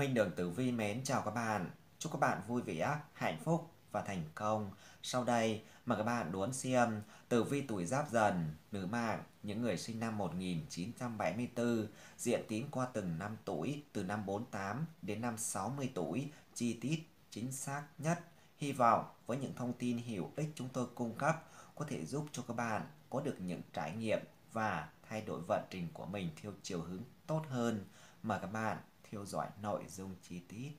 Minh Đường Tử Vi mến chào các bạn. Chúc các bạn vui vẻ, hạnh phúc và thành công. Sau đây, mời các bạn đón xem Tử Vi tuổi Giáp Dần, nữ mạng, những người sinh năm 1974, diện tín qua từng năm tuổi, từ năm 48 đến năm 60 tuổi, chi tiết chính xác nhất. Hy vọng với những thông tin hữu ích chúng tôi cung cấp có thể giúp cho các bạn có được những trải nghiệm và thay đổi vận trình của mình theo chiều hướng tốt hơn. Mời các bạn theo dõi nội dung chi tiết.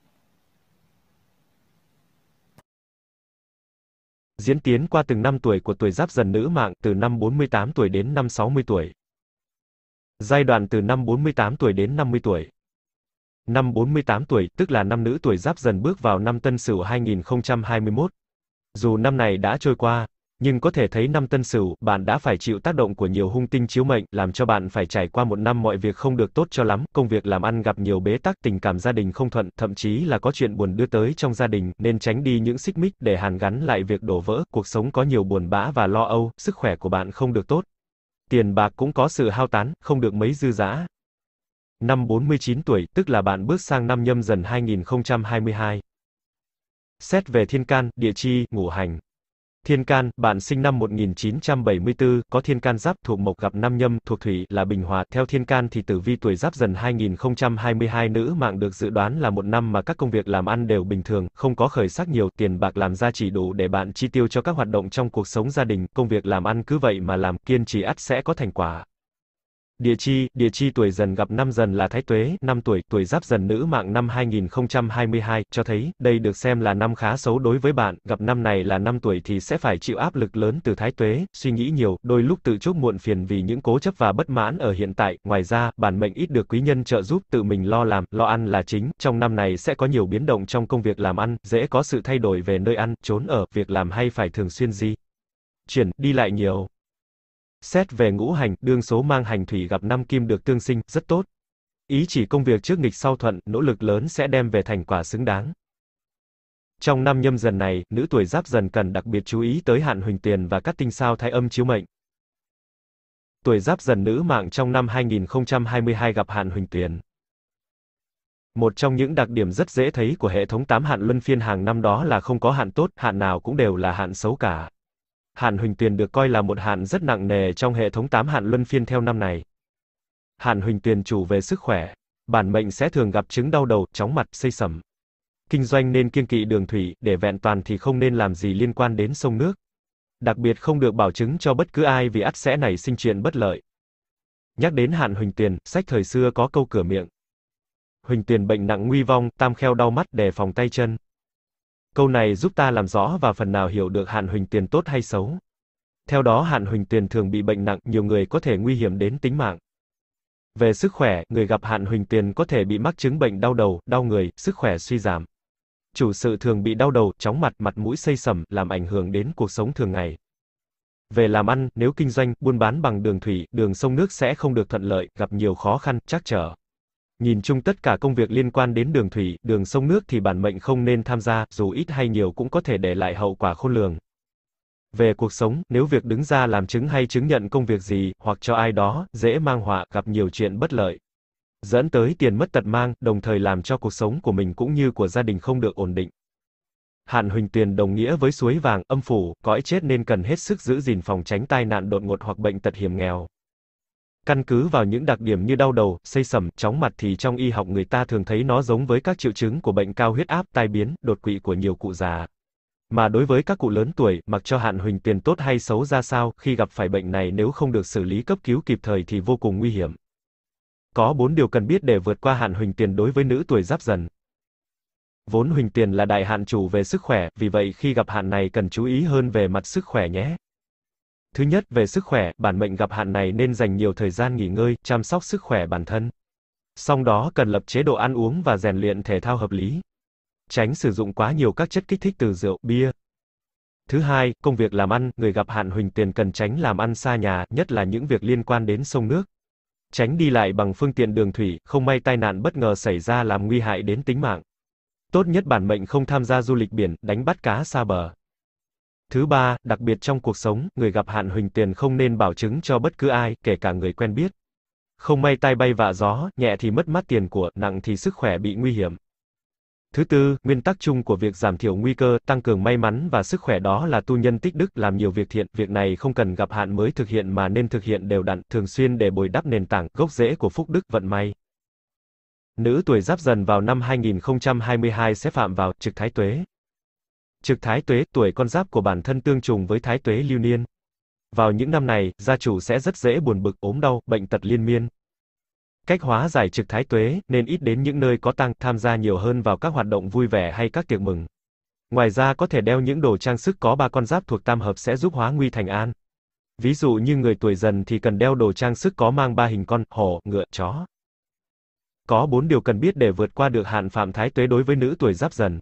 Diễn tiến qua từng năm tuổi của tuổi giáp dần nữ mạng từ năm 48 tuổi đến năm 60 tuổi. Giai đoạn từ năm 48 tuổi đến 50 tuổi. Năm 48 tuổi, tức là năm nữ tuổi giáp dần bước vào năm tân sửu 2021. Dù năm này đã trôi qua, nhưng có thể thấy năm tân sửu, bạn đã phải chịu tác động của nhiều hung tinh chiếu mệnh, làm cho bạn phải trải qua một năm mọi việc không được tốt cho lắm, công việc làm ăn gặp nhiều bế tắc, tình cảm gia đình không thuận, thậm chí là có chuyện buồn đưa tới trong gia đình, nên tránh đi những xích mích để hàn gắn lại việc đổ vỡ, cuộc sống có nhiều buồn bã và lo âu, sức khỏe của bạn không được tốt. Tiền bạc cũng có sự hao tán, không được mấy dư dã. Năm 49 tuổi, tức là bạn bước sang năm nhâm dần 2022. Xét về thiên can, địa chi, ngũ hành, Thiên can, bạn sinh năm 1974, có thiên can giáp thuộc mộc gặp năm nhâm, thuộc thủy là bình hòa. Theo thiên can thì tử vi tuổi giáp dần 2022 nữ mạng được dự đoán là một năm mà các công việc làm ăn đều bình thường, không có khởi sắc nhiều, tiền bạc làm ra chỉ đủ để bạn chi tiêu cho các hoạt động trong cuộc sống gia đình, công việc làm ăn cứ vậy mà làm, kiên trì ắt sẽ có thành quả. Địa chi, địa chi tuổi dần gặp năm dần là thái tuế, năm tuổi, tuổi giáp dần nữ mạng năm 2022, cho thấy, đây được xem là năm khá xấu đối với bạn, gặp năm này là năm tuổi thì sẽ phải chịu áp lực lớn từ thái tuế, suy nghĩ nhiều, đôi lúc tự chúc muộn phiền vì những cố chấp và bất mãn ở hiện tại, ngoài ra, bản mệnh ít được quý nhân trợ giúp, tự mình lo làm, lo ăn là chính, trong năm này sẽ có nhiều biến động trong công việc làm ăn, dễ có sự thay đổi về nơi ăn, trốn ở, việc làm hay phải thường xuyên di chuyển, đi lại nhiều. Xét về ngũ hành, đương số mang hành thủy gặp năm kim được tương sinh, rất tốt. Ý chỉ công việc trước nghịch sau thuận, nỗ lực lớn sẽ đem về thành quả xứng đáng. Trong năm nhâm dần này, nữ tuổi giáp dần cần đặc biệt chú ý tới hạn huỳnh tiền và các tinh sao thái âm chiếu mệnh. Tuổi giáp dần nữ mạng trong năm 2022 gặp hạn huỳnh tiền. Một trong những đặc điểm rất dễ thấy của hệ thống tám hạn luân phiên hàng năm đó là không có hạn tốt, hạn nào cũng đều là hạn xấu cả hạn Huỳnh Tuyền được coi là một hạn rất nặng nề trong hệ thống tám hạn luân phiên theo năm này. Hạn Huỳnh Tuyền chủ về sức khỏe, bản mệnh sẽ thường gặp chứng đau đầu, chóng mặt, xây sẩm. Kinh doanh nên kiêng kỵ đường thủy, để vẹn toàn thì không nên làm gì liên quan đến sông nước. Đặc biệt không được bảo chứng cho bất cứ ai vì ắt sẽ nảy sinh chuyện bất lợi. Nhắc đến hạn Huỳnh Tuyền, sách thời xưa có câu cửa miệng. Huỳnh Tuyền bệnh nặng nguy vong, tam kheo đau mắt, đề phòng tay chân. Câu này giúp ta làm rõ và phần nào hiểu được hạn huỳnh tiền tốt hay xấu. Theo đó hạn huỳnh tiền thường bị bệnh nặng, nhiều người có thể nguy hiểm đến tính mạng. Về sức khỏe, người gặp hạn huỳnh tiền có thể bị mắc chứng bệnh đau đầu, đau người, sức khỏe suy giảm. Chủ sự thường bị đau đầu, chóng mặt, mặt mũi xây sẩm, làm ảnh hưởng đến cuộc sống thường ngày. Về làm ăn, nếu kinh doanh, buôn bán bằng đường thủy, đường sông nước sẽ không được thuận lợi, gặp nhiều khó khăn, trắc trở. Nhìn chung tất cả công việc liên quan đến đường thủy, đường sông nước thì bản mệnh không nên tham gia, dù ít hay nhiều cũng có thể để lại hậu quả khôn lường. Về cuộc sống, nếu việc đứng ra làm chứng hay chứng nhận công việc gì, hoặc cho ai đó, dễ mang họa, gặp nhiều chuyện bất lợi. Dẫn tới tiền mất tật mang, đồng thời làm cho cuộc sống của mình cũng như của gia đình không được ổn định. Hạn huỳnh tiền đồng nghĩa với suối vàng, âm phủ, cõi chết nên cần hết sức giữ gìn phòng tránh tai nạn đột ngột hoặc bệnh tật hiểm nghèo. Căn cứ vào những đặc điểm như đau đầu, xây sẩm, chóng mặt thì trong y học người ta thường thấy nó giống với các triệu chứng của bệnh cao huyết áp, tai biến, đột quỵ của nhiều cụ già. Mà đối với các cụ lớn tuổi, mặc cho hạn huỳnh tiền tốt hay xấu ra sao, khi gặp phải bệnh này nếu không được xử lý cấp cứu kịp thời thì vô cùng nguy hiểm. Có bốn điều cần biết để vượt qua hạn huỳnh tiền đối với nữ tuổi giáp dần. Vốn huỳnh tiền là đại hạn chủ về sức khỏe, vì vậy khi gặp hạn này cần chú ý hơn về mặt sức khỏe nhé. Thứ nhất, về sức khỏe, bản mệnh gặp hạn này nên dành nhiều thời gian nghỉ ngơi, chăm sóc sức khỏe bản thân. Song đó cần lập chế độ ăn uống và rèn luyện thể thao hợp lý. Tránh sử dụng quá nhiều các chất kích thích từ rượu, bia. Thứ hai, công việc làm ăn, người gặp hạn huỳnh tiền cần tránh làm ăn xa nhà, nhất là những việc liên quan đến sông nước. Tránh đi lại bằng phương tiện đường thủy, không may tai nạn bất ngờ xảy ra làm nguy hại đến tính mạng. Tốt nhất bản mệnh không tham gia du lịch biển, đánh bắt cá xa bờ. Thứ ba, đặc biệt trong cuộc sống, người gặp hạn huỳnh tiền không nên bảo chứng cho bất cứ ai, kể cả người quen biết. Không may tai bay vạ gió, nhẹ thì mất mát tiền của, nặng thì sức khỏe bị nguy hiểm. Thứ tư, nguyên tắc chung của việc giảm thiểu nguy cơ, tăng cường may mắn và sức khỏe đó là tu nhân tích đức, làm nhiều việc thiện, việc này không cần gặp hạn mới thực hiện mà nên thực hiện đều đặn, thường xuyên để bồi đắp nền tảng, gốc rễ của phúc đức, vận may. Nữ tuổi giáp dần vào năm 2022 sẽ phạm vào trực thái tuế trực thái tuế, tuổi con giáp của bản thân tương trùng với thái tuế lưu niên. Vào những năm này, gia chủ sẽ rất dễ buồn bực, ốm đau, bệnh tật liên miên. Cách hóa giải trực thái tuế, nên ít đến những nơi có tăng, tham gia nhiều hơn vào các hoạt động vui vẻ hay các tiệc mừng. Ngoài ra có thể đeo những đồ trang sức có ba con giáp thuộc tam hợp sẽ giúp hóa nguy thành an. Ví dụ như người tuổi dần thì cần đeo đồ trang sức có mang ba hình con, hổ, ngựa, chó. Có bốn điều cần biết để vượt qua được hạn phạm thái tuế đối với nữ tuổi giáp dần.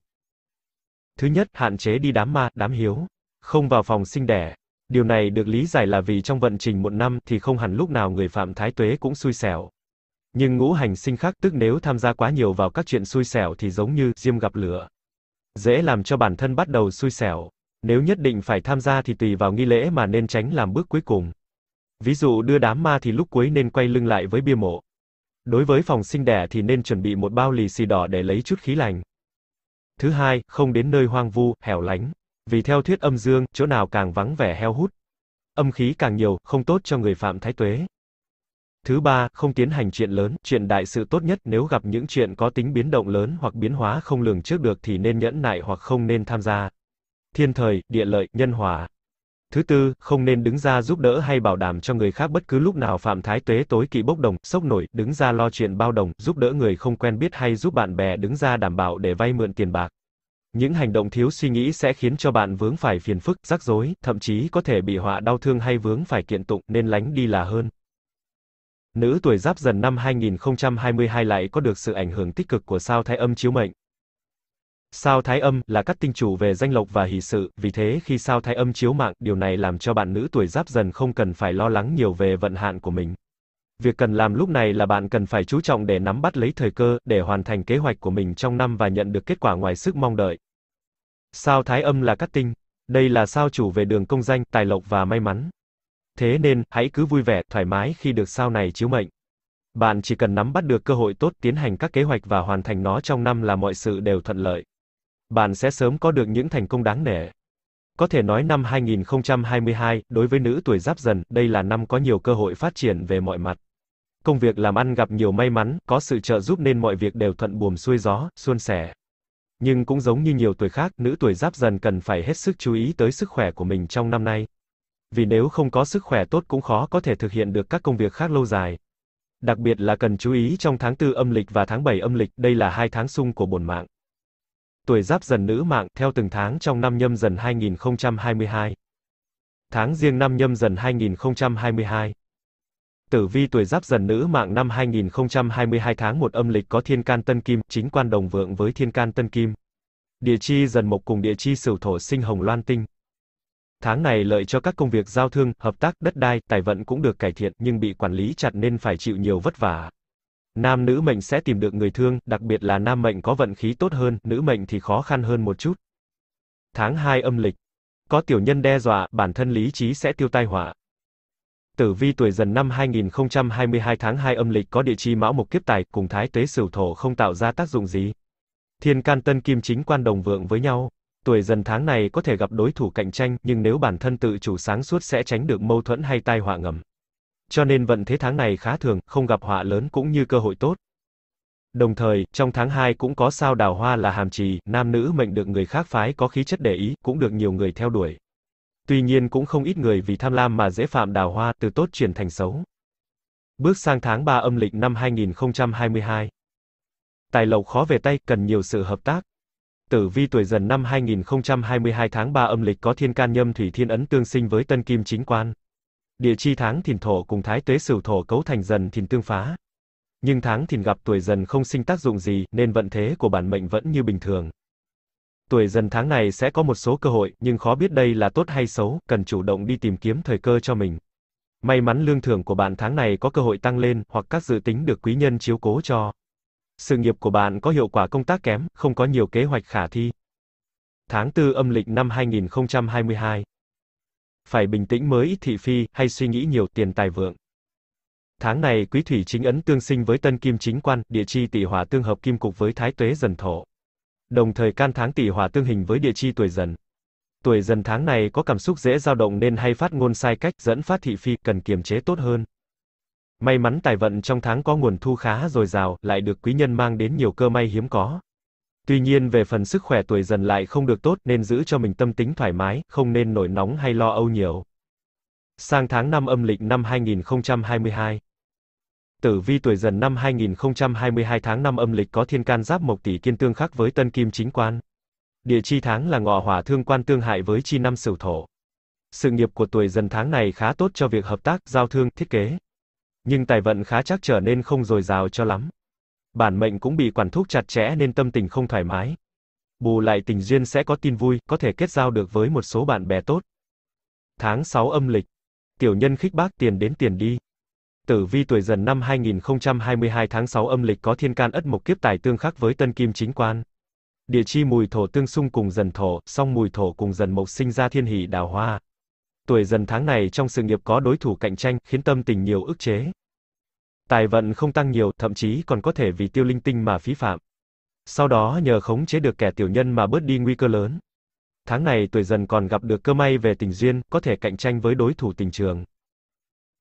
Thứ nhất, hạn chế đi đám ma, đám hiếu, không vào phòng sinh đẻ. Điều này được lý giải là vì trong vận trình một năm thì không hẳn lúc nào người phạm thái tuế cũng xui xẻo. Nhưng ngũ hành sinh khắc tức nếu tham gia quá nhiều vào các chuyện xui xẻo thì giống như diêm gặp lửa. Dễ làm cho bản thân bắt đầu xui xẻo. Nếu nhất định phải tham gia thì tùy vào nghi lễ mà nên tránh làm bước cuối cùng. Ví dụ đưa đám ma thì lúc cuối nên quay lưng lại với bia mộ. Đối với phòng sinh đẻ thì nên chuẩn bị một bao lì xì đỏ để lấy chút khí lành. Thứ hai, không đến nơi hoang vu, hẻo lánh. Vì theo thuyết âm dương, chỗ nào càng vắng vẻ heo hút. Âm khí càng nhiều, không tốt cho người phạm thái tuế. Thứ ba, không tiến hành chuyện lớn, chuyện đại sự tốt nhất nếu gặp những chuyện có tính biến động lớn hoặc biến hóa không lường trước được thì nên nhẫn nại hoặc không nên tham gia. Thiên thời, địa lợi, nhân hòa. Thứ tư, không nên đứng ra giúp đỡ hay bảo đảm cho người khác bất cứ lúc nào Phạm Thái Tuế tối kỵ bốc đồng, sốc nổi, đứng ra lo chuyện bao đồng, giúp đỡ người không quen biết hay giúp bạn bè đứng ra đảm bảo để vay mượn tiền bạc. Những hành động thiếu suy nghĩ sẽ khiến cho bạn vướng phải phiền phức, rắc rối, thậm chí có thể bị họa đau thương hay vướng phải kiện tụng, nên lánh đi là hơn. Nữ tuổi giáp dần năm 2022 lại có được sự ảnh hưởng tích cực của sao thái âm chiếu mệnh. Sao thái âm là các tinh chủ về danh lộc và hỷ sự, vì thế khi sao thái âm chiếu mạng, điều này làm cho bạn nữ tuổi giáp dần không cần phải lo lắng nhiều về vận hạn của mình. Việc cần làm lúc này là bạn cần phải chú trọng để nắm bắt lấy thời cơ, để hoàn thành kế hoạch của mình trong năm và nhận được kết quả ngoài sức mong đợi. Sao thái âm là cát tinh. Đây là sao chủ về đường công danh, tài lộc và may mắn. Thế nên, hãy cứ vui vẻ, thoải mái khi được sao này chiếu mệnh. Bạn chỉ cần nắm bắt được cơ hội tốt, tiến hành các kế hoạch và hoàn thành nó trong năm là mọi sự đều thuận lợi bạn sẽ sớm có được những thành công đáng nể. Có thể nói năm 2022, đối với nữ tuổi giáp dần, đây là năm có nhiều cơ hội phát triển về mọi mặt. Công việc làm ăn gặp nhiều may mắn, có sự trợ giúp nên mọi việc đều thuận buồm xuôi gió, suôn sẻ. Nhưng cũng giống như nhiều tuổi khác, nữ tuổi giáp dần cần phải hết sức chú ý tới sức khỏe của mình trong năm nay. Vì nếu không có sức khỏe tốt cũng khó có thể thực hiện được các công việc khác lâu dài. Đặc biệt là cần chú ý trong tháng 4 âm lịch và tháng 7 âm lịch, đây là hai tháng sung của bổn mạng tuổi giáp dần nữ mạng, theo từng tháng trong năm nhâm dần 2022. Tháng riêng năm nhâm dần 2022. Tử vi tuổi giáp dần nữ mạng năm 2022 tháng 1 âm lịch có thiên can tân kim, chính quan đồng vượng với thiên can tân kim. Địa chi dần mộc cùng địa chi sửu thổ sinh hồng loan tinh. Tháng này lợi cho các công việc giao thương, hợp tác, đất đai, tài vận cũng được cải thiện nhưng bị quản lý chặt nên phải chịu nhiều vất vả. Nam nữ mệnh sẽ tìm được người thương, đặc biệt là nam mệnh có vận khí tốt hơn, nữ mệnh thì khó khăn hơn một chút. Tháng 2 âm lịch. Có tiểu nhân đe dọa, bản thân lý trí sẽ tiêu tai họa. Tử vi tuổi dần năm 2022 tháng 2 âm lịch có địa chi mão mục kiếp tài, cùng thái tuế sửu thổ không tạo ra tác dụng gì. Thiên can tân kim chính quan đồng vượng với nhau. Tuổi dần tháng này có thể gặp đối thủ cạnh tranh, nhưng nếu bản thân tự chủ sáng suốt sẽ tránh được mâu thuẫn hay tai họa ngầm. Cho nên vận thế tháng này khá thường, không gặp họa lớn cũng như cơ hội tốt. Đồng thời, trong tháng 2 cũng có sao đào hoa là hàm trì, nam nữ mệnh được người khác phái có khí chất để ý, cũng được nhiều người theo đuổi. Tuy nhiên cũng không ít người vì tham lam mà dễ phạm đào hoa từ tốt chuyển thành xấu. Bước sang tháng 3 âm lịch năm 2022. Tài lộc khó về tay, cần nhiều sự hợp tác. Tử vi tuổi dần năm 2022 tháng 3 âm lịch có thiên can nhâm thủy thiên ấn tương sinh với tân kim chính quan, Địa chi tháng thìn thổ cùng thái tuế sửu thổ cấu thành dần thìn tương phá. Nhưng tháng thìn gặp tuổi dần không sinh tác dụng gì, nên vận thế của bản mệnh vẫn như bình thường. Tuổi dần tháng này sẽ có một số cơ hội, nhưng khó biết đây là tốt hay xấu, cần chủ động đi tìm kiếm thời cơ cho mình. May mắn lương thưởng của bạn tháng này có cơ hội tăng lên, hoặc các dự tính được quý nhân chiếu cố cho. Sự nghiệp của bạn có hiệu quả công tác kém, không có nhiều kế hoạch khả thi. Tháng 4 âm lịch năm 2022 phải bình tĩnh mới thị phi, hay suy nghĩ nhiều tiền tài vượng. Tháng này quý thủy chính ấn tương sinh với tân kim chính quan, địa chi tỷ hỏa tương hợp kim cục với thái tuế dần thổ. Đồng thời can tháng tỷ hỏa tương hình với địa chi tuổi dần. Tuổi dần tháng này có cảm xúc dễ dao động nên hay phát ngôn sai cách, dẫn phát thị phi, cần kiềm chế tốt hơn. May mắn tài vận trong tháng có nguồn thu khá dồi dào, lại được quý nhân mang đến nhiều cơ may hiếm có. Tuy nhiên về phần sức khỏe tuổi dần lại không được tốt nên giữ cho mình tâm tính thoải mái, không nên nổi nóng hay lo âu nhiều. Sang tháng 5 âm lịch năm 2022. Tử vi tuổi dần năm 2022 tháng 5 âm lịch có thiên can giáp mộc tỷ kiên tương khắc với tân kim chính quan. Địa chi tháng là ngọ hỏa thương quan tương hại với chi năm sửu thổ. Sự nghiệp của tuổi dần tháng này khá tốt cho việc hợp tác, giao thương, thiết kế. Nhưng tài vận khá chắc trở nên không dồi dào cho lắm. Bản mệnh cũng bị quản thúc chặt chẽ nên tâm tình không thoải mái. Bù lại tình duyên sẽ có tin vui, có thể kết giao được với một số bạn bè tốt. Tháng 6 âm lịch. Tiểu nhân khích bác tiền đến tiền đi. Tử vi tuổi dần năm 2022 tháng 6 âm lịch có thiên can ất mộc kiếp tài tương khắc với tân kim chính quan. Địa chi mùi thổ tương xung cùng dần thổ, song mùi thổ cùng dần mộc sinh ra thiên hỷ đào hoa. Tuổi dần tháng này trong sự nghiệp có đối thủ cạnh tranh, khiến tâm tình nhiều ức chế. Tài vận không tăng nhiều, thậm chí còn có thể vì tiêu linh tinh mà phí phạm. Sau đó nhờ khống chế được kẻ tiểu nhân mà bớt đi nguy cơ lớn. Tháng này tuổi dần còn gặp được cơ may về tình duyên, có thể cạnh tranh với đối thủ tình trường.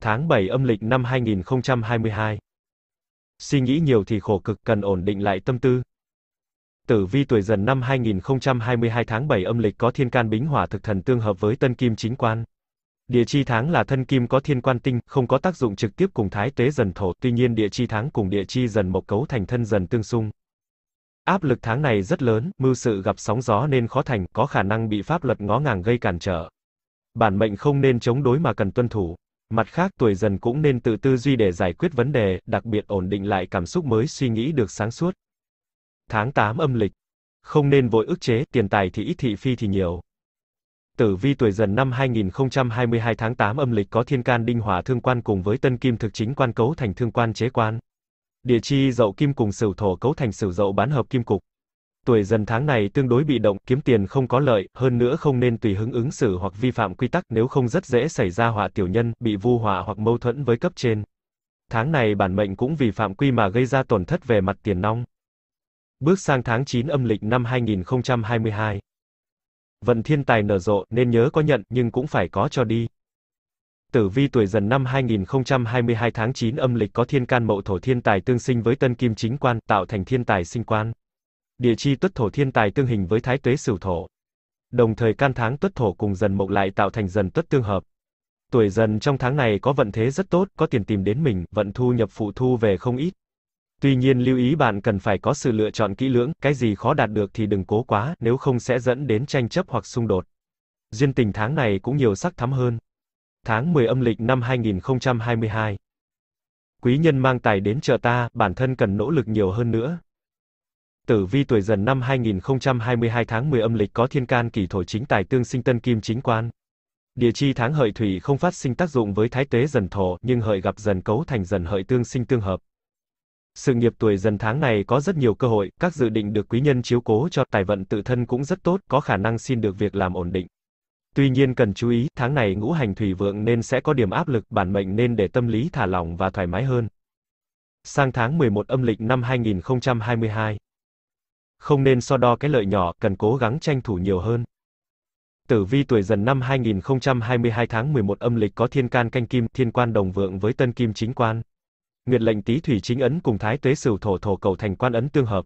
Tháng 7 âm lịch năm 2022. Suy nghĩ nhiều thì khổ cực, cần ổn định lại tâm tư. Tử vi tuổi dần năm 2022 tháng 7 âm lịch có thiên can bính hỏa thực thần tương hợp với tân kim chính quan. Địa chi tháng là thân kim có thiên quan tinh, không có tác dụng trực tiếp cùng thái tế dần thổ, tuy nhiên địa chi tháng cùng địa chi dần mộc cấu thành thân dần tương xung. Áp lực tháng này rất lớn, mưu sự gặp sóng gió nên khó thành, có khả năng bị pháp luật ngó ngàng gây cản trở. Bản mệnh không nên chống đối mà cần tuân thủ. Mặt khác, tuổi dần cũng nên tự tư duy để giải quyết vấn đề, đặc biệt ổn định lại cảm xúc mới suy nghĩ được sáng suốt. Tháng 8 âm lịch. Không nên vội ức chế, tiền tài thì ít thị phi thì nhiều. Tử vi tuổi dần năm 2022 tháng 8 âm lịch có thiên can đinh hỏa thương quan cùng với tân kim thực chính quan cấu thành thương quan chế quan. Địa chi dậu kim cùng sửu thổ cấu thành sửu dậu bán hợp kim cục. Tuổi dần tháng này tương đối bị động, kiếm tiền không có lợi, hơn nữa không nên tùy hứng ứng xử hoặc vi phạm quy tắc nếu không rất dễ xảy ra họa tiểu nhân, bị vu họa hoặc mâu thuẫn với cấp trên. Tháng này bản mệnh cũng vì phạm quy mà gây ra tổn thất về mặt tiền nong. Bước sang tháng 9 âm lịch năm 2022. Vận thiên tài nở rộ nên nhớ có nhận nhưng cũng phải có cho đi. Tử vi tuổi dần năm 2022 tháng 9 âm lịch có thiên can mậu thổ thiên tài tương sinh với tân kim chính quan, tạo thành thiên tài sinh quan. Địa chi tuất thổ thiên tài tương hình với thái tuế sửu thổ. Đồng thời can tháng tuất thổ cùng dần mậu lại tạo thành dần tuất tương hợp. Tuổi dần trong tháng này có vận thế rất tốt, có tiền tìm đến mình, vận thu nhập phụ thu về không ít. Tuy nhiên lưu ý bạn cần phải có sự lựa chọn kỹ lưỡng, cái gì khó đạt được thì đừng cố quá, nếu không sẽ dẫn đến tranh chấp hoặc xung đột. Duyên tình tháng này cũng nhiều sắc thắm hơn. Tháng 10 âm lịch năm 2022. Quý nhân mang tài đến chợ ta, bản thân cần nỗ lực nhiều hơn nữa. Tử vi tuổi dần năm 2022 tháng 10 âm lịch có thiên can kỷ thổ chính tài tương sinh tân kim chính quan. Địa chi tháng hợi thủy không phát sinh tác dụng với thái tế dần thổ, nhưng hợi gặp dần cấu thành dần hợi tương sinh tương hợp sự nghiệp tuổi dần tháng này có rất nhiều cơ hội, các dự định được quý nhân chiếu cố cho, tài vận tự thân cũng rất tốt, có khả năng xin được việc làm ổn định. Tuy nhiên cần chú ý, tháng này ngũ hành thủy vượng nên sẽ có điểm áp lực, bản mệnh nên để tâm lý thả lỏng và thoải mái hơn. Sang tháng 11 âm lịch năm 2022. Không nên so đo cái lợi nhỏ, cần cố gắng tranh thủ nhiều hơn. Tử vi tuổi dần năm 2022 tháng 11 âm lịch có thiên can canh kim, thiên quan đồng vượng với tân kim chính quan, Nguyệt lệnh tý thủy chính ấn cùng thái tuế sửu thổ thổ cầu thành quan ấn tương hợp.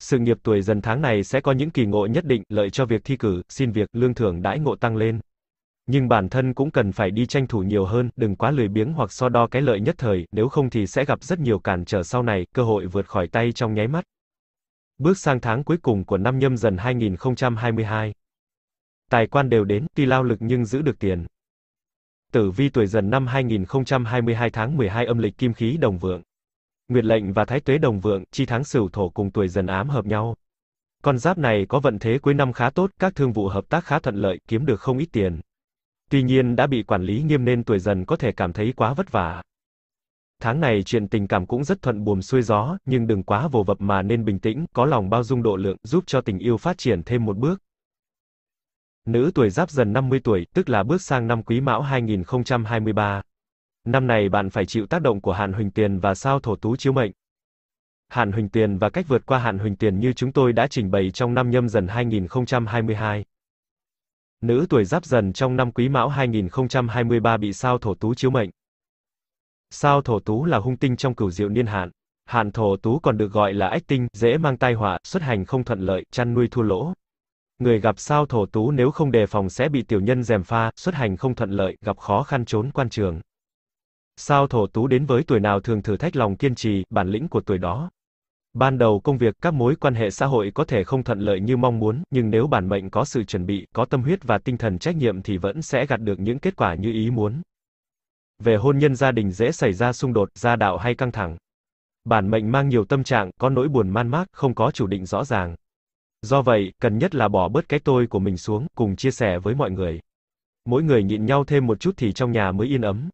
Sự nghiệp tuổi dần tháng này sẽ có những kỳ ngộ nhất định lợi cho việc thi cử, xin việc, lương thưởng đãi ngộ tăng lên. Nhưng bản thân cũng cần phải đi tranh thủ nhiều hơn, đừng quá lười biếng hoặc so đo cái lợi nhất thời, nếu không thì sẽ gặp rất nhiều cản trở sau này, cơ hội vượt khỏi tay trong nháy mắt. Bước sang tháng cuối cùng của năm nhâm dần 2022. Tài quan đều đến, tuy lao lực nhưng giữ được tiền tử vi tuổi dần năm 2022 tháng 12 âm lịch kim khí đồng vượng. Nguyệt lệnh và thái tuế đồng vượng, chi tháng sửu thổ cùng tuổi dần ám hợp nhau. Con giáp này có vận thế cuối năm khá tốt, các thương vụ hợp tác khá thuận lợi, kiếm được không ít tiền. Tuy nhiên đã bị quản lý nghiêm nên tuổi dần có thể cảm thấy quá vất vả. Tháng này chuyện tình cảm cũng rất thuận buồm xuôi gió, nhưng đừng quá vồ vập mà nên bình tĩnh, có lòng bao dung độ lượng, giúp cho tình yêu phát triển thêm một bước. Nữ tuổi giáp dần 50 tuổi, tức là bước sang năm quý mão 2023. Năm này bạn phải chịu tác động của hạn huỳnh tiền và sao thổ tú chiếu mệnh. Hạn huỳnh tiền và cách vượt qua hạn huỳnh tiền như chúng tôi đã trình bày trong năm nhâm dần 2022. Nữ tuổi giáp dần trong năm quý mão 2023 bị sao thổ tú chiếu mệnh. Sao thổ tú là hung tinh trong cửu diệu niên hạn. Hạn thổ tú còn được gọi là ách tinh, dễ mang tai họa, xuất hành không thuận lợi, chăn nuôi thua lỗ. Người gặp sao thổ tú nếu không đề phòng sẽ bị tiểu nhân dèm pha, xuất hành không thuận lợi, gặp khó khăn trốn quan trường. Sao thổ tú đến với tuổi nào thường thử thách lòng kiên trì, bản lĩnh của tuổi đó. Ban đầu công việc, các mối quan hệ xã hội có thể không thuận lợi như mong muốn, nhưng nếu bản mệnh có sự chuẩn bị, có tâm huyết và tinh thần trách nhiệm thì vẫn sẽ gặt được những kết quả như ý muốn. Về hôn nhân gia đình dễ xảy ra xung đột, gia đạo hay căng thẳng. Bản mệnh mang nhiều tâm trạng, có nỗi buồn man mác, không có chủ định rõ ràng. Do vậy, cần nhất là bỏ bớt cái tôi của mình xuống, cùng chia sẻ với mọi người. Mỗi người nhịn nhau thêm một chút thì trong nhà mới yên ấm.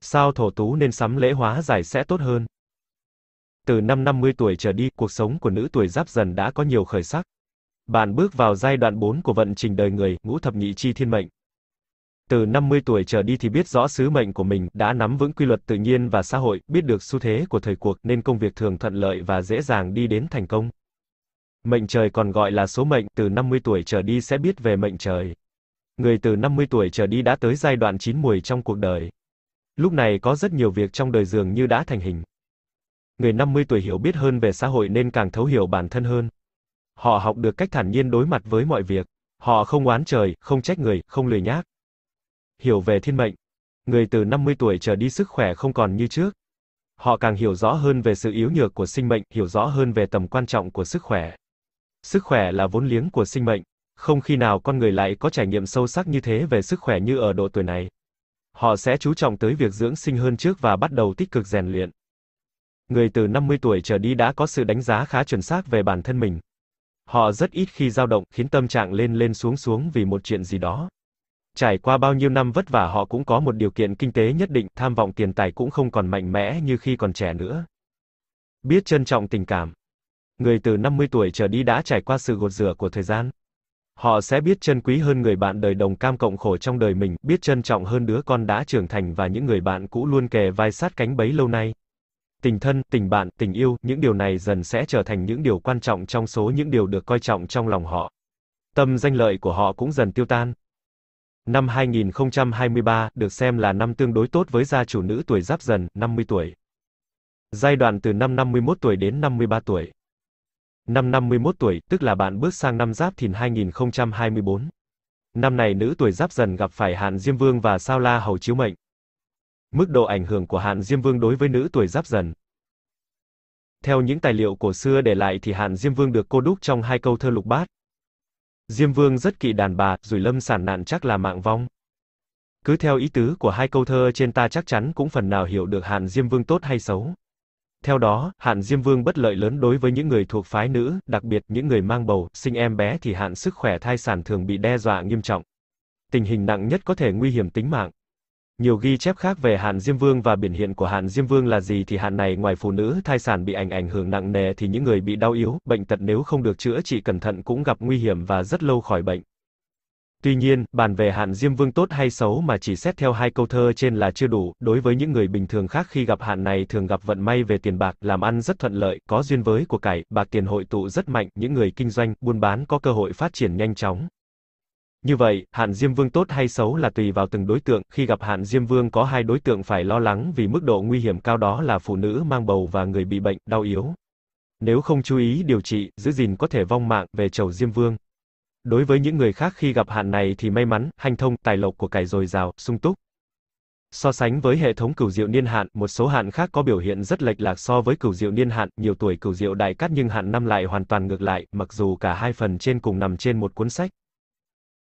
Sao thổ tú nên sắm lễ hóa giải sẽ tốt hơn? Từ năm 50 tuổi trở đi, cuộc sống của nữ tuổi giáp dần đã có nhiều khởi sắc. Bạn bước vào giai đoạn 4 của vận trình đời người, ngũ thập nhị chi thiên mệnh. Từ 50 tuổi trở đi thì biết rõ sứ mệnh của mình, đã nắm vững quy luật tự nhiên và xã hội, biết được xu thế của thời cuộc nên công việc thường thuận lợi và dễ dàng đi đến thành công. Mệnh trời còn gọi là số mệnh, từ 50 tuổi trở đi sẽ biết về mệnh trời. Người từ 50 tuổi trở đi đã tới giai đoạn chín mùi trong cuộc đời. Lúc này có rất nhiều việc trong đời dường như đã thành hình. Người 50 tuổi hiểu biết hơn về xã hội nên càng thấu hiểu bản thân hơn. Họ học được cách thản nhiên đối mặt với mọi việc. Họ không oán trời, không trách người, không lười nhác. Hiểu về thiên mệnh. Người từ 50 tuổi trở đi sức khỏe không còn như trước. Họ càng hiểu rõ hơn về sự yếu nhược của sinh mệnh, hiểu rõ hơn về tầm quan trọng của sức khỏe. Sức khỏe là vốn liếng của sinh mệnh, không khi nào con người lại có trải nghiệm sâu sắc như thế về sức khỏe như ở độ tuổi này. Họ sẽ chú trọng tới việc dưỡng sinh hơn trước và bắt đầu tích cực rèn luyện. Người từ 50 tuổi trở đi đã có sự đánh giá khá chuẩn xác về bản thân mình. Họ rất ít khi dao động, khiến tâm trạng lên lên xuống xuống vì một chuyện gì đó. Trải qua bao nhiêu năm vất vả họ cũng có một điều kiện kinh tế nhất định, tham vọng tiền tài cũng không còn mạnh mẽ như khi còn trẻ nữa. Biết trân trọng tình cảm, người từ 50 tuổi trở đi đã trải qua sự gột rửa của thời gian. Họ sẽ biết trân quý hơn người bạn đời đồng cam cộng khổ trong đời mình, biết trân trọng hơn đứa con đã trưởng thành và những người bạn cũ luôn kề vai sát cánh bấy lâu nay. Tình thân, tình bạn, tình yêu, những điều này dần sẽ trở thành những điều quan trọng trong số những điều được coi trọng trong lòng họ. Tâm danh lợi của họ cũng dần tiêu tan. Năm 2023 được xem là năm tương đối tốt với gia chủ nữ tuổi Giáp Dần, 50 tuổi. Giai đoạn từ năm 51 tuổi đến 53 tuổi. Năm 51 tuổi, tức là bạn bước sang năm Giáp Thìn 2024. Năm này nữ tuổi Giáp dần gặp phải hạn Diêm Vương và Sao La Hầu chiếu mệnh. Mức độ ảnh hưởng của hạn Diêm Vương đối với nữ tuổi Giáp dần. Theo những tài liệu cổ xưa để lại thì hạn Diêm Vương được cô đúc trong hai câu thơ lục bát. Diêm Vương rất kỵ đàn bà, rủi lâm sản nạn chắc là mạng vong. Cứ theo ý tứ của hai câu thơ trên ta chắc chắn cũng phần nào hiểu được hạn Diêm Vương tốt hay xấu. Theo đó, hạn Diêm Vương bất lợi lớn đối với những người thuộc phái nữ, đặc biệt những người mang bầu, sinh em bé thì hạn sức khỏe thai sản thường bị đe dọa nghiêm trọng. Tình hình nặng nhất có thể nguy hiểm tính mạng. Nhiều ghi chép khác về hạn Diêm Vương và biển hiện của hạn Diêm Vương là gì thì hạn này ngoài phụ nữ thai sản bị ảnh ảnh hưởng nặng nề thì những người bị đau yếu, bệnh tật nếu không được chữa trị cẩn thận cũng gặp nguy hiểm và rất lâu khỏi bệnh. Tuy nhiên, bàn về hạn Diêm Vương tốt hay xấu mà chỉ xét theo hai câu thơ trên là chưa đủ, đối với những người bình thường khác khi gặp hạn này thường gặp vận may về tiền bạc, làm ăn rất thuận lợi, có duyên với của cải, bạc tiền hội tụ rất mạnh, những người kinh doanh, buôn bán có cơ hội phát triển nhanh chóng. Như vậy, hạn Diêm Vương tốt hay xấu là tùy vào từng đối tượng, khi gặp hạn Diêm Vương có hai đối tượng phải lo lắng vì mức độ nguy hiểm cao đó là phụ nữ mang bầu và người bị bệnh, đau yếu. Nếu không chú ý điều trị, giữ gìn có thể vong mạng về chầu Diêm Vương. Đối với những người khác khi gặp hạn này thì may mắn, hanh thông, tài lộc của cải dồi dào, sung túc. So sánh với hệ thống cửu diệu niên hạn, một số hạn khác có biểu hiện rất lệch lạc so với cửu diệu niên hạn, nhiều tuổi cửu diệu đại cát nhưng hạn năm lại hoàn toàn ngược lại, mặc dù cả hai phần trên cùng nằm trên một cuốn sách.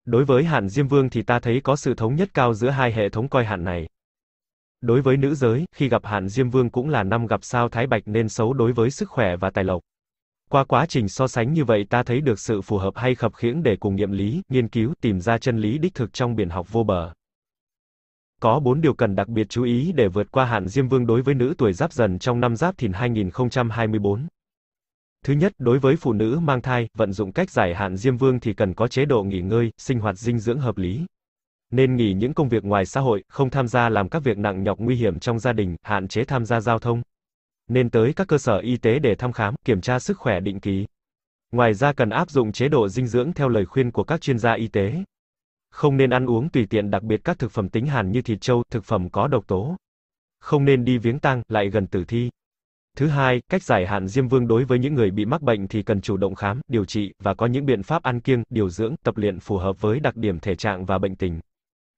Đối với hạn Diêm Vương thì ta thấy có sự thống nhất cao giữa hai hệ thống coi hạn này. Đối với nữ giới, khi gặp hạn Diêm Vương cũng là năm gặp sao Thái Bạch nên xấu đối với sức khỏe và tài lộc. Qua quá trình so sánh như vậy ta thấy được sự phù hợp hay khập khiễng để cùng nghiệm lý, nghiên cứu, tìm ra chân lý đích thực trong biển học vô bờ. Có bốn điều cần đặc biệt chú ý để vượt qua hạn Diêm Vương đối với nữ tuổi Giáp Dần trong năm Giáp Thìn 2024. Thứ nhất, đối với phụ nữ mang thai, vận dụng cách giải hạn Diêm Vương thì cần có chế độ nghỉ ngơi, sinh hoạt dinh dưỡng hợp lý. Nên nghỉ những công việc ngoài xã hội, không tham gia làm các việc nặng nhọc nguy hiểm trong gia đình, hạn chế tham gia giao thông nên tới các cơ sở y tế để thăm khám, kiểm tra sức khỏe định kỳ. Ngoài ra cần áp dụng chế độ dinh dưỡng theo lời khuyên của các chuyên gia y tế. Không nên ăn uống tùy tiện đặc biệt các thực phẩm tính hàn như thịt trâu, thực phẩm có độc tố. Không nên đi viếng tang, lại gần tử thi. Thứ hai, cách giải hạn diêm vương đối với những người bị mắc bệnh thì cần chủ động khám, điều trị và có những biện pháp ăn kiêng, điều dưỡng, tập luyện phù hợp với đặc điểm thể trạng và bệnh tình.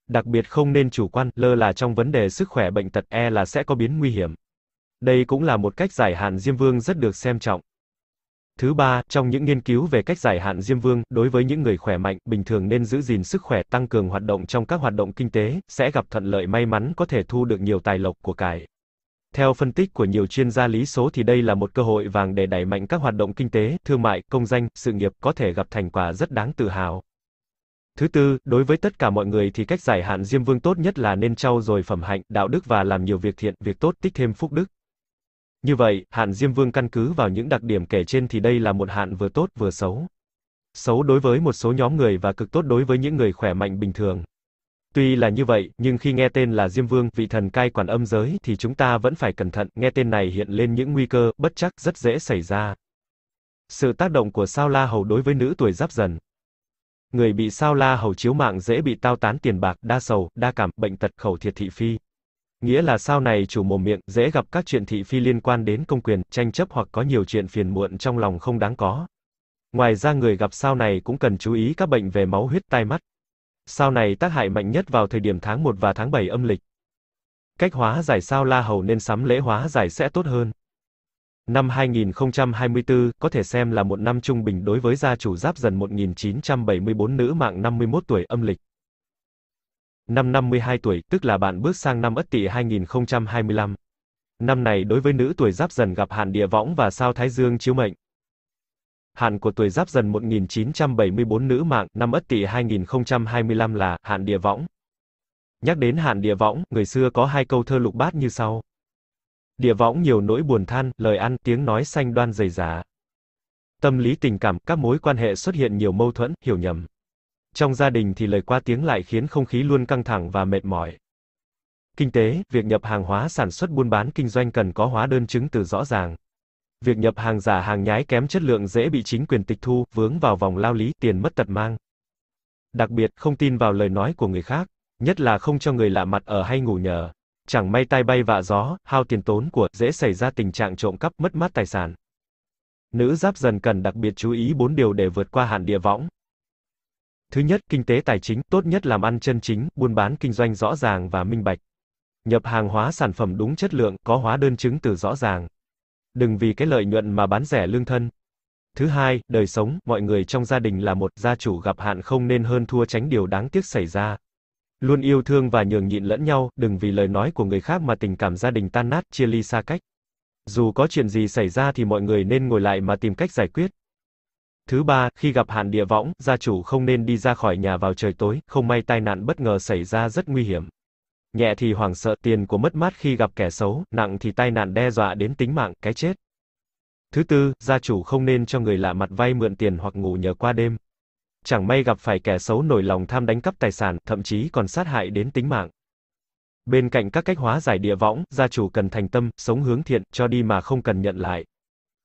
Đặc biệt không nên chủ quan, lơ là trong vấn đề sức khỏe bệnh tật e là sẽ có biến nguy hiểm. Đây cũng là một cách giải hạn Diêm Vương rất được xem trọng. Thứ ba, trong những nghiên cứu về cách giải hạn Diêm Vương, đối với những người khỏe mạnh, bình thường nên giữ gìn sức khỏe, tăng cường hoạt động trong các hoạt động kinh tế, sẽ gặp thuận lợi may mắn có thể thu được nhiều tài lộc của cải. Theo phân tích của nhiều chuyên gia lý số thì đây là một cơ hội vàng để đẩy mạnh các hoạt động kinh tế, thương mại, công danh, sự nghiệp có thể gặp thành quả rất đáng tự hào. Thứ tư, đối với tất cả mọi người thì cách giải hạn Diêm Vương tốt nhất là nên trau dồi phẩm hạnh, đạo đức và làm nhiều việc thiện, việc tốt tích thêm phúc đức. Như vậy, hạn Diêm Vương căn cứ vào những đặc điểm kể trên thì đây là một hạn vừa tốt vừa xấu. Xấu đối với một số nhóm người và cực tốt đối với những người khỏe mạnh bình thường. Tuy là như vậy, nhưng khi nghe tên là Diêm Vương, vị thần cai quản âm giới thì chúng ta vẫn phải cẩn thận, nghe tên này hiện lên những nguy cơ bất chắc rất dễ xảy ra. Sự tác động của sao La Hầu đối với nữ tuổi Giáp Dần. Người bị sao La Hầu chiếu mạng dễ bị tao tán tiền bạc, đa sầu, đa cảm, bệnh tật, khẩu thiệt thị phi. Nghĩa là sau này chủ mồm miệng, dễ gặp các chuyện thị phi liên quan đến công quyền, tranh chấp hoặc có nhiều chuyện phiền muộn trong lòng không đáng có. Ngoài ra người gặp sau này cũng cần chú ý các bệnh về máu huyết tai mắt. Sau này tác hại mạnh nhất vào thời điểm tháng 1 và tháng 7 âm lịch. Cách hóa giải sao la hầu nên sắm lễ hóa giải sẽ tốt hơn. Năm 2024 có thể xem là một năm trung bình đối với gia chủ giáp dần 1974 nữ mạng 51 tuổi âm lịch. Năm 52 tuổi, tức là bạn bước sang năm Ất Tỵ 2025. Năm này đối với nữ tuổi Giáp Dần gặp hạn địa võng và sao Thái Dương chiếu mệnh. Hạn của tuổi Giáp Dần 1974 nữ mạng, năm Ất Tỵ 2025 là hạn địa võng. Nhắc đến hạn địa võng, người xưa có hai câu thơ lục bát như sau. Địa võng nhiều nỗi buồn than, lời ăn, tiếng nói xanh đoan dày giá. Tâm lý tình cảm, các mối quan hệ xuất hiện nhiều mâu thuẫn, hiểu nhầm trong gia đình thì lời qua tiếng lại khiến không khí luôn căng thẳng và mệt mỏi. Kinh tế, việc nhập hàng hóa sản xuất buôn bán kinh doanh cần có hóa đơn chứng từ rõ ràng. Việc nhập hàng giả hàng nhái kém chất lượng dễ bị chính quyền tịch thu, vướng vào vòng lao lý, tiền mất tật mang. Đặc biệt, không tin vào lời nói của người khác, nhất là không cho người lạ mặt ở hay ngủ nhờ. Chẳng may tai bay vạ gió, hao tiền tốn của, dễ xảy ra tình trạng trộm cắp mất mát tài sản. Nữ giáp dần cần đặc biệt chú ý 4 điều để vượt qua hạn địa võng. Thứ nhất, kinh tế tài chính, tốt nhất làm ăn chân chính, buôn bán kinh doanh rõ ràng và minh bạch. Nhập hàng hóa sản phẩm đúng chất lượng, có hóa đơn chứng từ rõ ràng. Đừng vì cái lợi nhuận mà bán rẻ lương thân. Thứ hai, đời sống, mọi người trong gia đình là một, gia chủ gặp hạn không nên hơn thua tránh điều đáng tiếc xảy ra. Luôn yêu thương và nhường nhịn lẫn nhau, đừng vì lời nói của người khác mà tình cảm gia đình tan nát, chia ly xa cách. Dù có chuyện gì xảy ra thì mọi người nên ngồi lại mà tìm cách giải quyết. Thứ ba, khi gặp hạn địa võng, gia chủ không nên đi ra khỏi nhà vào trời tối, không may tai nạn bất ngờ xảy ra rất nguy hiểm. Nhẹ thì hoảng sợ tiền của mất mát khi gặp kẻ xấu, nặng thì tai nạn đe dọa đến tính mạng, cái chết. Thứ tư, gia chủ không nên cho người lạ mặt vay mượn tiền hoặc ngủ nhờ qua đêm. Chẳng may gặp phải kẻ xấu nổi lòng tham đánh cắp tài sản, thậm chí còn sát hại đến tính mạng. Bên cạnh các cách hóa giải địa võng, gia chủ cần thành tâm, sống hướng thiện, cho đi mà không cần nhận lại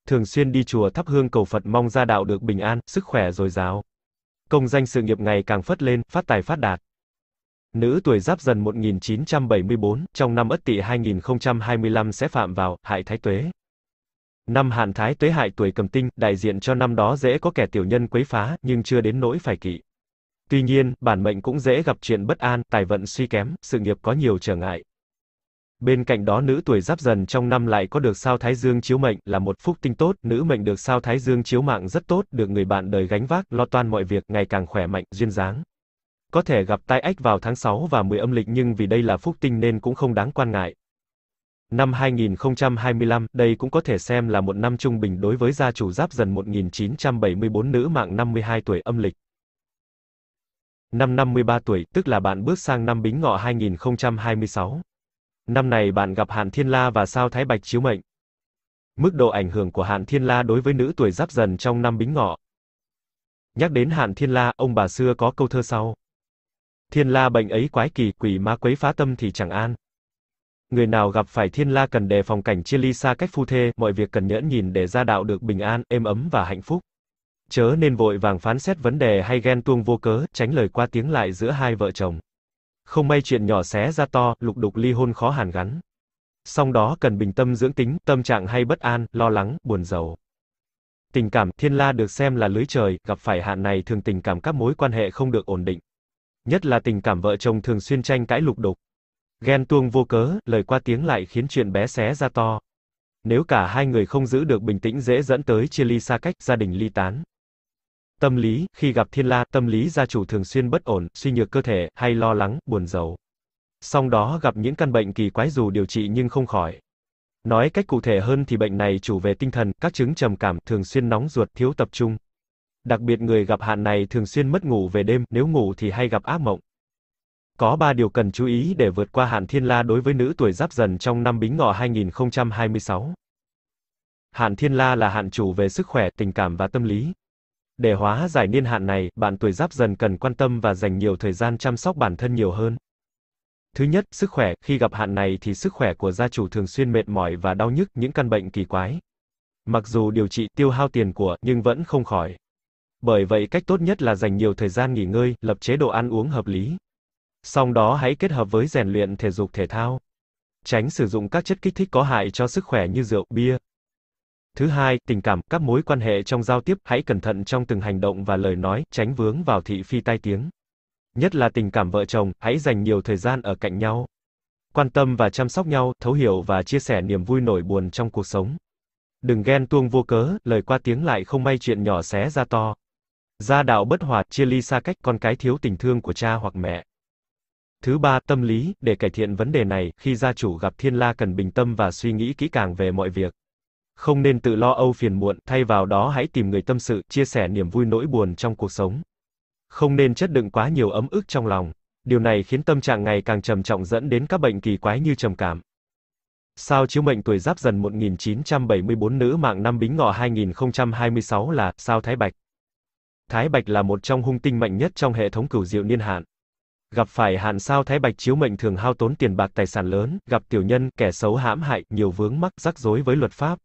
thường xuyên đi chùa thắp hương cầu Phật mong gia đạo được bình an, sức khỏe dồi dào. Công danh sự nghiệp ngày càng phất lên, phát tài phát đạt. Nữ tuổi giáp dần 1974, trong năm Ất Tỵ 2025 sẽ phạm vào hại thái tuế. Năm hạn thái tuế hại tuổi cầm tinh, đại diện cho năm đó dễ có kẻ tiểu nhân quấy phá, nhưng chưa đến nỗi phải kỵ. Tuy nhiên, bản mệnh cũng dễ gặp chuyện bất an, tài vận suy kém, sự nghiệp có nhiều trở ngại. Bên cạnh đó nữ tuổi giáp dần trong năm lại có được sao Thái Dương chiếu mệnh, là một phúc tinh tốt, nữ mệnh được sao Thái Dương chiếu mạng rất tốt, được người bạn đời gánh vác, lo toan mọi việc, ngày càng khỏe mạnh, duyên dáng. Có thể gặp tai ách vào tháng 6 và 10 âm lịch nhưng vì đây là phúc tinh nên cũng không đáng quan ngại. Năm 2025, đây cũng có thể xem là một năm trung bình đối với gia chủ giáp dần 1974 nữ mạng 52 tuổi âm lịch. Năm 53 tuổi, tức là bạn bước sang năm Bính Ngọ 2026. Năm này bạn gặp Hạn Thiên La và sao Thái Bạch chiếu mệnh. Mức độ ảnh hưởng của Hạn Thiên La đối với nữ tuổi Giáp Dần trong năm Bính Ngọ. Nhắc đến Hạn Thiên La, ông bà xưa có câu thơ sau: Thiên La bệnh ấy quái kỳ, quỷ ma quấy phá tâm thì chẳng an. Người nào gặp phải Thiên La cần đề phòng cảnh chia ly xa cách phu thê, mọi việc cần nhẫn nhìn để gia đạo được bình an, êm ấm và hạnh phúc. Chớ nên vội vàng phán xét vấn đề hay ghen tuông vô cớ, tránh lời qua tiếng lại giữa hai vợ chồng. Không may chuyện nhỏ xé ra to, lục đục ly hôn khó hàn gắn. Song đó cần bình tâm dưỡng tính, tâm trạng hay bất an, lo lắng, buồn rầu Tình cảm, thiên la được xem là lưới trời, gặp phải hạn này thường tình cảm các mối quan hệ không được ổn định. Nhất là tình cảm vợ chồng thường xuyên tranh cãi lục đục. Ghen tuông vô cớ, lời qua tiếng lại khiến chuyện bé xé ra to. Nếu cả hai người không giữ được bình tĩnh dễ dẫn tới chia ly xa cách, gia đình ly tán. Tâm lý, khi gặp thiên la, tâm lý gia chủ thường xuyên bất ổn, suy nhược cơ thể, hay lo lắng, buồn rầu. Song đó gặp những căn bệnh kỳ quái dù điều trị nhưng không khỏi. Nói cách cụ thể hơn thì bệnh này chủ về tinh thần, các chứng trầm cảm, thường xuyên nóng ruột, thiếu tập trung. Đặc biệt người gặp hạn này thường xuyên mất ngủ về đêm, nếu ngủ thì hay gặp ác mộng. Có 3 điều cần chú ý để vượt qua hạn thiên la đối với nữ tuổi giáp dần trong năm bính ngọ 2026. Hạn thiên la là hạn chủ về sức khỏe, tình cảm và tâm lý. Để hóa giải niên hạn này, bạn tuổi giáp dần cần quan tâm và dành nhiều thời gian chăm sóc bản thân nhiều hơn. Thứ nhất, sức khỏe, khi gặp hạn này thì sức khỏe của gia chủ thường xuyên mệt mỏi và đau nhức những căn bệnh kỳ quái. Mặc dù điều trị tiêu hao tiền của nhưng vẫn không khỏi. Bởi vậy cách tốt nhất là dành nhiều thời gian nghỉ ngơi, lập chế độ ăn uống hợp lý. sau đó hãy kết hợp với rèn luyện thể dục thể thao. Tránh sử dụng các chất kích thích có hại cho sức khỏe như rượu, bia, Thứ hai, tình cảm, các mối quan hệ trong giao tiếp, hãy cẩn thận trong từng hành động và lời nói, tránh vướng vào thị phi tai tiếng. Nhất là tình cảm vợ chồng, hãy dành nhiều thời gian ở cạnh nhau. Quan tâm và chăm sóc nhau, thấu hiểu và chia sẻ niềm vui nổi buồn trong cuộc sống. Đừng ghen tuông vô cớ, lời qua tiếng lại không may chuyện nhỏ xé ra to. Gia đạo bất hòa, chia ly xa cách, con cái thiếu tình thương của cha hoặc mẹ. Thứ ba, tâm lý, để cải thiện vấn đề này, khi gia chủ gặp thiên la cần bình tâm và suy nghĩ kỹ càng về mọi việc. Không nên tự lo âu phiền muộn, thay vào đó hãy tìm người tâm sự, chia sẻ niềm vui nỗi buồn trong cuộc sống. Không nên chất đựng quá nhiều ấm ức trong lòng. Điều này khiến tâm trạng ngày càng trầm trọng dẫn đến các bệnh kỳ quái như trầm cảm. Sao chiếu mệnh tuổi Giáp Dần 1974 nữ mạng năm Bính Ngọ 2026 là sao Thái Bạch. Thái Bạch là một trong hung tinh mạnh nhất trong hệ thống cửu diệu niên hạn. Gặp phải hạn sao Thái Bạch chiếu mệnh thường hao tốn tiền bạc tài sản lớn, gặp tiểu nhân, kẻ xấu hãm hại, nhiều vướng mắc, rắc rối với luật pháp.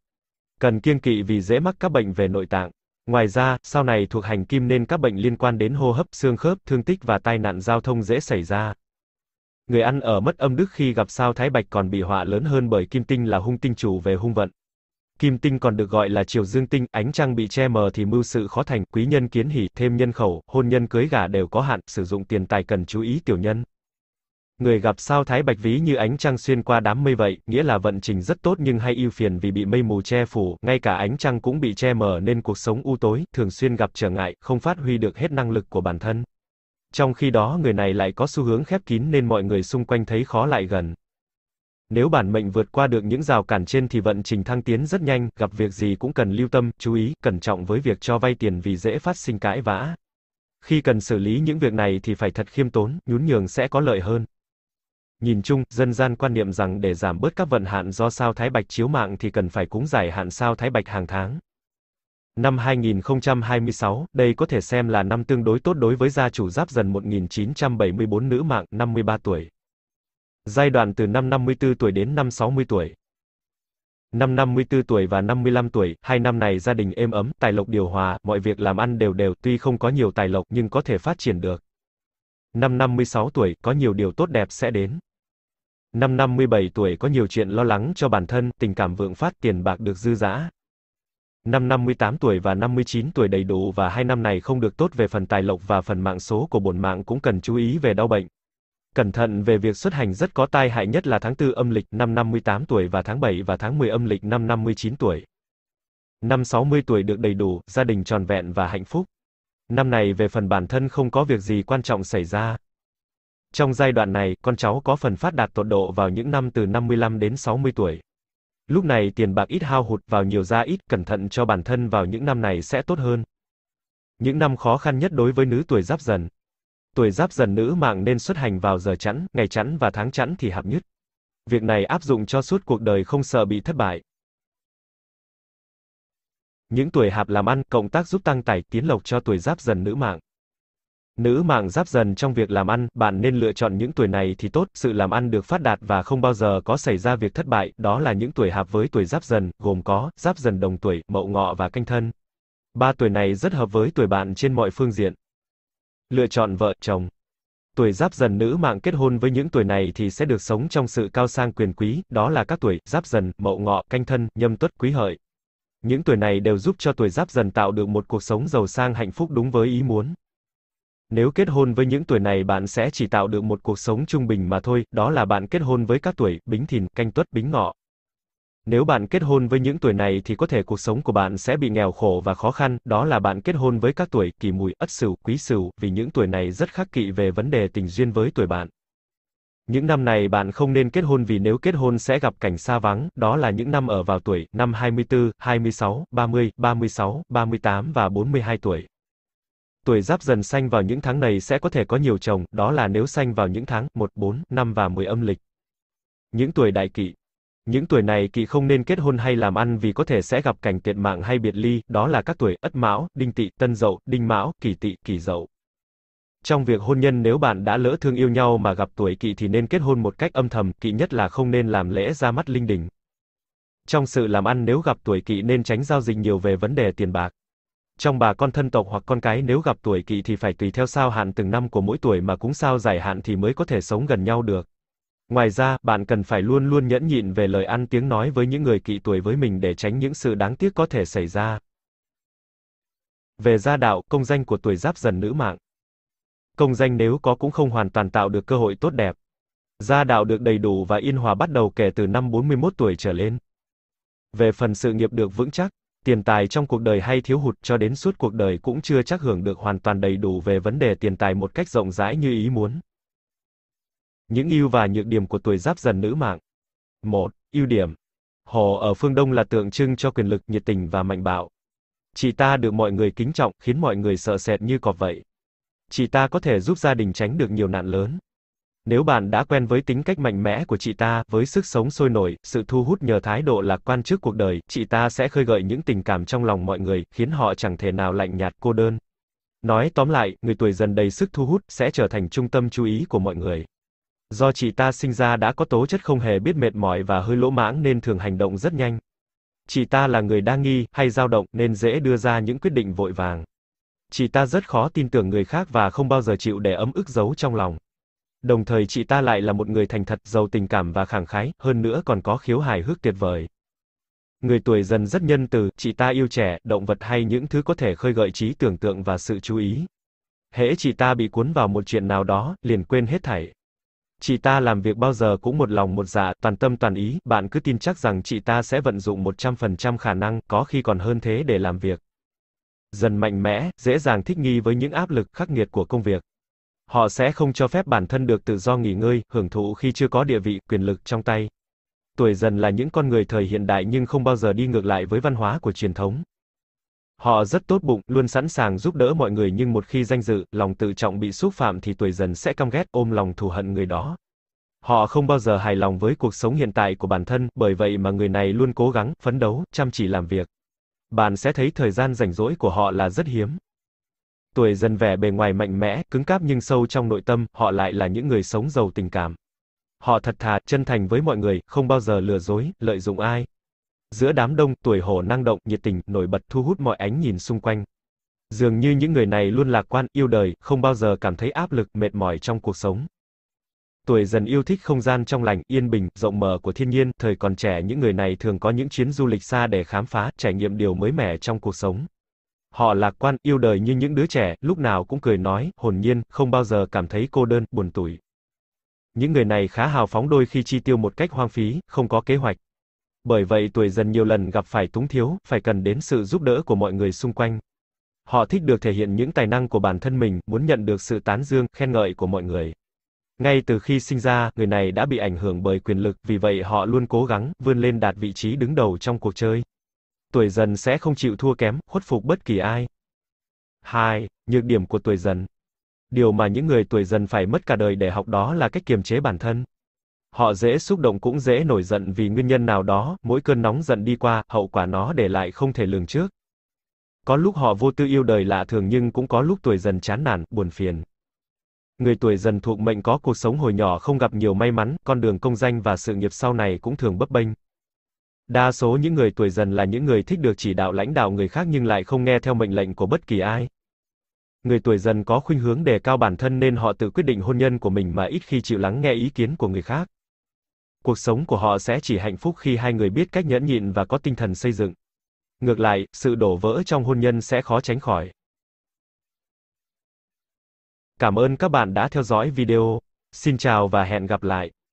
Cần kiêng kỵ vì dễ mắc các bệnh về nội tạng. Ngoài ra, sau này thuộc hành kim nên các bệnh liên quan đến hô hấp, xương khớp, thương tích và tai nạn giao thông dễ xảy ra. Người ăn ở mất âm đức khi gặp sao thái bạch còn bị họa lớn hơn bởi kim tinh là hung tinh chủ về hung vận. Kim tinh còn được gọi là chiều dương tinh, ánh trăng bị che mờ thì mưu sự khó thành, quý nhân kiến hỉ thêm nhân khẩu, hôn nhân cưới gả đều có hạn, sử dụng tiền tài cần chú ý tiểu nhân. Người gặp sao thái bạch ví như ánh trăng xuyên qua đám mây vậy, nghĩa là vận trình rất tốt nhưng hay ưu phiền vì bị mây mù che phủ, ngay cả ánh trăng cũng bị che mờ nên cuộc sống u tối, thường xuyên gặp trở ngại, không phát huy được hết năng lực của bản thân. Trong khi đó người này lại có xu hướng khép kín nên mọi người xung quanh thấy khó lại gần. Nếu bản mệnh vượt qua được những rào cản trên thì vận trình thăng tiến rất nhanh, gặp việc gì cũng cần lưu tâm, chú ý, cẩn trọng với việc cho vay tiền vì dễ phát sinh cãi vã. Khi cần xử lý những việc này thì phải thật khiêm tốn, nhún nhường sẽ có lợi hơn. Nhìn chung, dân gian quan niệm rằng để giảm bớt các vận hạn do sao Thái Bạch chiếu mạng thì cần phải cúng giải hạn sao Thái Bạch hàng tháng. Năm 2026, đây có thể xem là năm tương đối tốt đối với gia chủ giáp dần 1974 nữ mạng, 53 tuổi. Giai đoạn từ năm 54 tuổi đến năm 60 tuổi. Năm 54 tuổi và 55 tuổi, hai năm này gia đình êm ấm, tài lộc điều hòa, mọi việc làm ăn đều đều, tuy không có nhiều tài lộc nhưng có thể phát triển được. Năm 56 tuổi, có nhiều điều tốt đẹp sẽ đến. Năm 57 tuổi có nhiều chuyện lo lắng cho bản thân, tình cảm vượng phát tiền bạc được dư dã. Năm 58 tuổi và 59 tuổi đầy đủ và hai năm này không được tốt về phần tài lộc và phần mạng số của bổn mạng cũng cần chú ý về đau bệnh. Cẩn thận về việc xuất hành rất có tai hại nhất là tháng 4 âm lịch năm 58 tuổi và tháng 7 và tháng 10 âm lịch năm 59 tuổi. Năm 60 tuổi được đầy đủ, gia đình tròn vẹn và hạnh phúc. Năm này về phần bản thân không có việc gì quan trọng xảy ra, trong giai đoạn này, con cháu có phần phát đạt tột độ vào những năm từ 55 đến 60 tuổi. Lúc này tiền bạc ít hao hụt vào nhiều ra ít, cẩn thận cho bản thân vào những năm này sẽ tốt hơn. Những năm khó khăn nhất đối với nữ tuổi giáp dần. Tuổi giáp dần nữ mạng nên xuất hành vào giờ chẵn, ngày chẵn và tháng chẵn thì hợp nhất. Việc này áp dụng cho suốt cuộc đời không sợ bị thất bại. Những tuổi hạp làm ăn, cộng tác giúp tăng tài tiến lộc cho tuổi giáp dần nữ mạng. Nữ mạng giáp dần trong việc làm ăn, bạn nên lựa chọn những tuổi này thì tốt, sự làm ăn được phát đạt và không bao giờ có xảy ra việc thất bại, đó là những tuổi hợp với tuổi giáp dần, gồm có, giáp dần đồng tuổi, mậu ngọ và canh thân. Ba tuổi này rất hợp với tuổi bạn trên mọi phương diện. Lựa chọn vợ, chồng. Tuổi giáp dần nữ mạng kết hôn với những tuổi này thì sẽ được sống trong sự cao sang quyền quý, đó là các tuổi, giáp dần, mậu ngọ, canh thân, nhâm tuất, quý hợi. Những tuổi này đều giúp cho tuổi giáp dần tạo được một cuộc sống giàu sang hạnh phúc đúng với ý muốn. Nếu kết hôn với những tuổi này bạn sẽ chỉ tạo được một cuộc sống trung bình mà thôi, đó là bạn kết hôn với các tuổi Bính Thìn, Canh Tuất, Bính Ngọ. Nếu bạn kết hôn với những tuổi này thì có thể cuộc sống của bạn sẽ bị nghèo khổ và khó khăn, đó là bạn kết hôn với các tuổi Kỷ Mùi, Ất Sửu, Quý Sửu, vì những tuổi này rất khắc kỵ về vấn đề tình duyên với tuổi bạn. Những năm này bạn không nên kết hôn vì nếu kết hôn sẽ gặp cảnh xa vắng, đó là những năm ở vào tuổi năm 24, 26, 30, 36, 38 và 42 tuổi. Tuổi giáp dần sanh vào những tháng này sẽ có thể có nhiều chồng, đó là nếu sanh vào những tháng 1, 4, 5 và 10 âm lịch. Những tuổi đại kỵ. Những tuổi này kỵ không nên kết hôn hay làm ăn vì có thể sẽ gặp cảnh tiệt mạng hay biệt ly, đó là các tuổi Ất Mão, Đinh Tỵ, Tân Dậu, Đinh Mão, Kỷ Tỵ, Kỷ Dậu. Trong việc hôn nhân nếu bạn đã lỡ thương yêu nhau mà gặp tuổi kỵ thì nên kết hôn một cách âm thầm, kỵ nhất là không nên làm lễ ra mắt linh đình. Trong sự làm ăn nếu gặp tuổi kỵ nên tránh giao dịch nhiều về vấn đề tiền bạc trong bà con thân tộc hoặc con cái nếu gặp tuổi kỵ thì phải tùy theo sao hạn từng năm của mỗi tuổi mà cúng sao giải hạn thì mới có thể sống gần nhau được. Ngoài ra, bạn cần phải luôn luôn nhẫn nhịn về lời ăn tiếng nói với những người kỵ tuổi với mình để tránh những sự đáng tiếc có thể xảy ra. Về gia đạo, công danh của tuổi giáp dần nữ mạng. Công danh nếu có cũng không hoàn toàn tạo được cơ hội tốt đẹp. Gia đạo được đầy đủ và yên hòa bắt đầu kể từ năm 41 tuổi trở lên. Về phần sự nghiệp được vững chắc, tiền tài trong cuộc đời hay thiếu hụt cho đến suốt cuộc đời cũng chưa chắc hưởng được hoàn toàn đầy đủ về vấn đề tiền tài một cách rộng rãi như ý muốn. Những ưu và nhược điểm của tuổi giáp dần nữ mạng. 1. ưu điểm. Hồ ở phương Đông là tượng trưng cho quyền lực, nhiệt tình và mạnh bạo. Chị ta được mọi người kính trọng, khiến mọi người sợ sệt như cọp vậy. Chị ta có thể giúp gia đình tránh được nhiều nạn lớn. Nếu bạn đã quen với tính cách mạnh mẽ của chị ta, với sức sống sôi nổi, sự thu hút nhờ thái độ lạc quan trước cuộc đời, chị ta sẽ khơi gợi những tình cảm trong lòng mọi người, khiến họ chẳng thể nào lạnh nhạt cô đơn. Nói tóm lại, người tuổi dần đầy sức thu hút sẽ trở thành trung tâm chú ý của mọi người. Do chị ta sinh ra đã có tố chất không hề biết mệt mỏi và hơi lỗ mãng nên thường hành động rất nhanh. Chị ta là người đa nghi hay dao động nên dễ đưa ra những quyết định vội vàng. Chị ta rất khó tin tưởng người khác và không bao giờ chịu để ấm ức giấu trong lòng. Đồng thời chị ta lại là một người thành thật, giàu tình cảm và khẳng khái, hơn nữa còn có khiếu hài hước tuyệt vời. Người tuổi dần rất nhân từ, chị ta yêu trẻ, động vật hay những thứ có thể khơi gợi trí tưởng tượng và sự chú ý. Hễ chị ta bị cuốn vào một chuyện nào đó, liền quên hết thảy. Chị ta làm việc bao giờ cũng một lòng một dạ, toàn tâm toàn ý, bạn cứ tin chắc rằng chị ta sẽ vận dụng 100% khả năng, có khi còn hơn thế để làm việc. Dần mạnh mẽ, dễ dàng thích nghi với những áp lực khắc nghiệt của công việc họ sẽ không cho phép bản thân được tự do nghỉ ngơi, hưởng thụ khi chưa có địa vị, quyền lực trong tay. Tuổi dần là những con người thời hiện đại nhưng không bao giờ đi ngược lại với văn hóa của truyền thống. Họ rất tốt bụng, luôn sẵn sàng giúp đỡ mọi người nhưng một khi danh dự, lòng tự trọng bị xúc phạm thì tuổi dần sẽ căm ghét ôm lòng thù hận người đó. Họ không bao giờ hài lòng với cuộc sống hiện tại của bản thân, bởi vậy mà người này luôn cố gắng, phấn đấu, chăm chỉ làm việc. Bạn sẽ thấy thời gian rảnh rỗi của họ là rất hiếm tuổi dần vẻ bề ngoài mạnh mẽ, cứng cáp nhưng sâu trong nội tâm, họ lại là những người sống giàu tình cảm. Họ thật thà, chân thành với mọi người, không bao giờ lừa dối, lợi dụng ai. Giữa đám đông, tuổi hổ năng động, nhiệt tình, nổi bật thu hút mọi ánh nhìn xung quanh. Dường như những người này luôn lạc quan, yêu đời, không bao giờ cảm thấy áp lực, mệt mỏi trong cuộc sống. Tuổi dần yêu thích không gian trong lành, yên bình, rộng mở của thiên nhiên, thời còn trẻ những người này thường có những chuyến du lịch xa để khám phá, trải nghiệm điều mới mẻ trong cuộc sống. Họ lạc quan, yêu đời như những đứa trẻ, lúc nào cũng cười nói, hồn nhiên, không bao giờ cảm thấy cô đơn, buồn tủi. Những người này khá hào phóng đôi khi chi tiêu một cách hoang phí, không có kế hoạch. Bởi vậy tuổi dần nhiều lần gặp phải túng thiếu, phải cần đến sự giúp đỡ của mọi người xung quanh. Họ thích được thể hiện những tài năng của bản thân mình, muốn nhận được sự tán dương, khen ngợi của mọi người. Ngay từ khi sinh ra, người này đã bị ảnh hưởng bởi quyền lực, vì vậy họ luôn cố gắng vươn lên đạt vị trí đứng đầu trong cuộc chơi tuổi dần sẽ không chịu thua kém, khuất phục bất kỳ ai. 2. Nhược điểm của tuổi dần. Điều mà những người tuổi dần phải mất cả đời để học đó là cách kiềm chế bản thân. Họ dễ xúc động cũng dễ nổi giận vì nguyên nhân nào đó, mỗi cơn nóng giận đi qua, hậu quả nó để lại không thể lường trước. Có lúc họ vô tư yêu đời lạ thường nhưng cũng có lúc tuổi dần chán nản, buồn phiền. Người tuổi dần thuộc mệnh có cuộc sống hồi nhỏ không gặp nhiều may mắn, con đường công danh và sự nghiệp sau này cũng thường bấp bênh. Đa số những người tuổi dần là những người thích được chỉ đạo lãnh đạo người khác nhưng lại không nghe theo mệnh lệnh của bất kỳ ai. Người tuổi dần có khuynh hướng đề cao bản thân nên họ tự quyết định hôn nhân của mình mà ít khi chịu lắng nghe ý kiến của người khác. Cuộc sống của họ sẽ chỉ hạnh phúc khi hai người biết cách nhẫn nhịn và có tinh thần xây dựng. Ngược lại, sự đổ vỡ trong hôn nhân sẽ khó tránh khỏi. Cảm ơn các bạn đã theo dõi video. Xin chào và hẹn gặp lại.